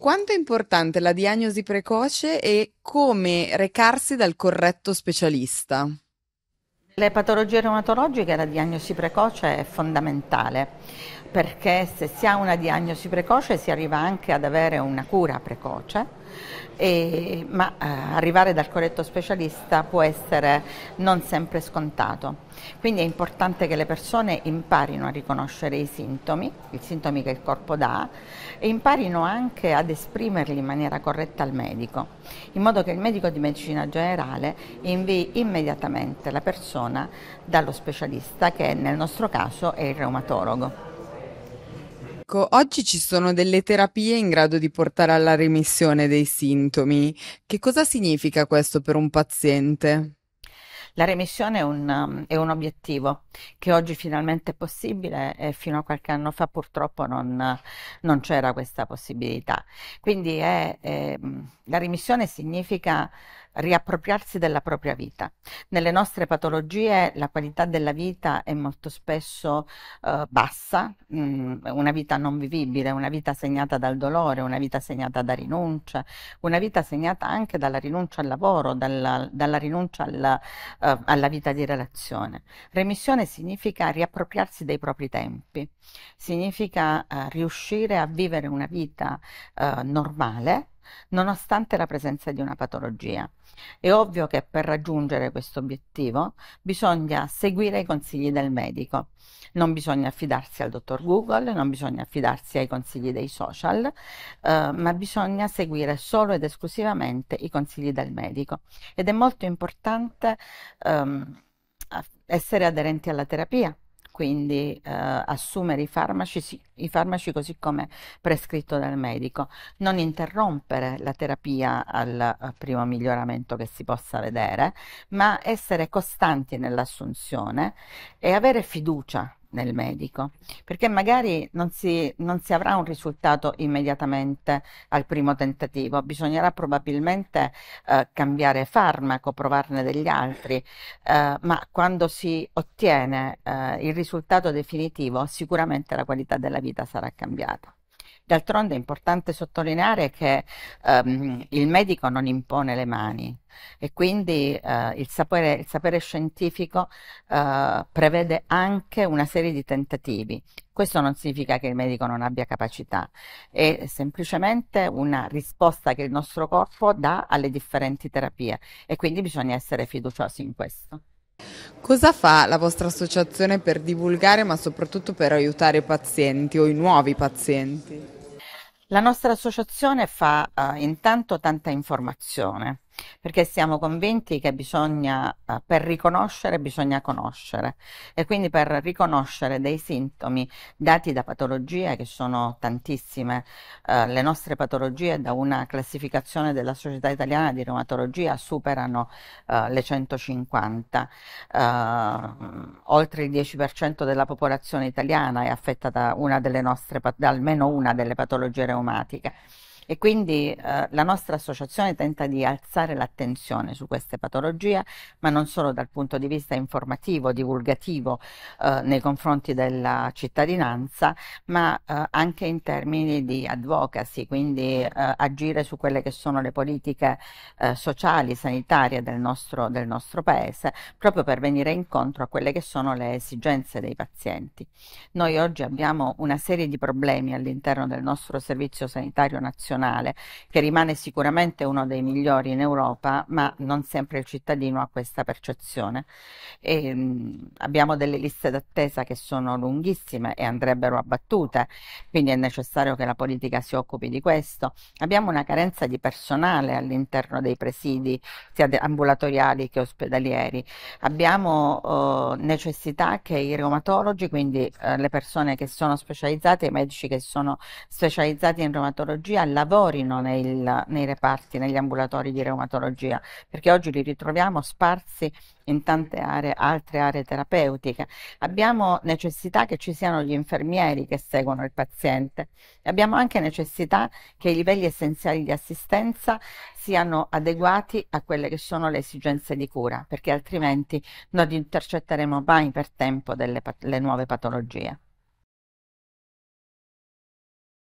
Quanto è importante la diagnosi precoce e come recarsi dal corretto specialista? Le patologie reumatologiche, la diagnosi precoce è fondamentale perché se si ha una diagnosi precoce si arriva anche ad avere una cura precoce, e, ma eh, arrivare dal corretto specialista può essere non sempre scontato. Quindi è importante che le persone imparino a riconoscere i sintomi, i sintomi che il corpo dà, e imparino anche ad esprimerli in maniera corretta al medico, in modo che il medico di medicina generale invii immediatamente la persona persona dallo specialista che nel nostro caso è il reumatologo. Ecco, oggi ci sono delle terapie in grado di portare alla remissione dei sintomi. Che cosa significa questo per un paziente? La remissione è un, è un, obiettivo che oggi finalmente è possibile e fino a qualche anno fa purtroppo non, non c'era questa possibilità. Quindi è, è, ehm, la remissione significa riappropriarsi della propria vita. Nelle nostre patologie la qualità della vita è molto spesso eh, bassa, mh, mm, una vita non vivibile, una vita segnata dal dolore, una vita segnata da rinuncia, una vita segnata anche dalla rinuncia al lavoro, dalla, dalla rinuncia alla, eh, alla vita di relazione. Remissione significa riappropriarsi dei propri tempi, significa eh, riuscire a vivere una vita eh, normale, nonostante la presenza di una patologia. È ovvio che per raggiungere questo obiettivo bisogna seguire i consigli del medico. Non bisogna affidarsi al dottor Google, non bisogna affidarsi ai consigli dei social, eh, ma bisogna seguire solo ed esclusivamente i consigli del medico. Ed è molto importante ehm, essere aderenti alla terapia, quindi eh, assumere i farmaci, i farmaci, così come prescritto dal medico, non interrompere la terapia al, al eh, primo miglioramento che si possa vedere, ma essere costanti nell'assunzione e avere fiducia nel medico, perché magari non si, non si, avrà un risultato immediatamente al primo tentativo, bisognerà probabilmente eh, cambiare farmaco, provarne degli altri, eh, ma quando si ottiene eh, il risultato definitivo sicuramente la qualità della vita sarà cambiata. D'altronde è importante sottolineare che ehm, il medico non impone le mani e quindi eh, il, sapere, il, sapere, scientifico eh, prevede anche una serie di tentativi. Questo non significa che il medico non abbia capacità, è semplicemente una risposta che il nostro corpo dà alle differenti terapie e quindi bisogna essere fiduciosi in questo. Cosa fa la vostra associazione per divulgare ma soprattutto per aiutare i pazienti o i nuovi pazienti? La nostra associazione fa eh, intanto tanta informazione perché siamo convinti che bisogna, eh, per riconoscere bisogna conoscere e quindi per riconoscere dei sintomi dati da patologie che sono tantissime, eh, le nostre patologie da una classificazione della Società Italiana di Reumatologia superano eh, le 150, eh, oltre il 10% della popolazione italiana è affetta da, una delle nostre, da almeno una delle patologie reumatiche. E quindi eh, la nostra associazione tenta di alzare l'attenzione su queste patologie, ma non solo dal punto di vista informativo, divulgativo eh, nei confronti della cittadinanza, ma eh, anche in termini di advocacy, quindi eh, agire su quelle che sono le politiche eh, sociali, sanitarie del nostro, del nostro paese, proprio per venire incontro a quelle che sono le esigenze dei pazienti. Noi oggi abbiamo una serie di problemi all'interno del nostro servizio sanitario nazionale nazionale, che rimane sicuramente uno dei migliori in Europa, ma non sempre il cittadino ha questa percezione. E, ehm, mh, abbiamo delle liste d'attesa che sono lunghissime e andrebbero abbattute, quindi è necessario che la politica si occupi di questo. Abbiamo una carenza di personale all'interno dei presidi, sia ambulatoriali che ospedalieri. Abbiamo eh, necessità che i reumatologi, quindi eh, le persone che sono specializzate, i medici che sono specializzati in reumatologia, lavorino lavorino nel, nei reparti, negli ambulatori di reumatologia, perché oggi li ritroviamo sparsi in tante aree, altre aree terapeutiche. Abbiamo necessità che ci siano gli infermieri che seguono il paziente. e Abbiamo anche necessità che i livelli essenziali di assistenza siano adeguati a quelle che sono le esigenze di cura, perché altrimenti non intercetteremo mai per tempo delle le nuove patologie.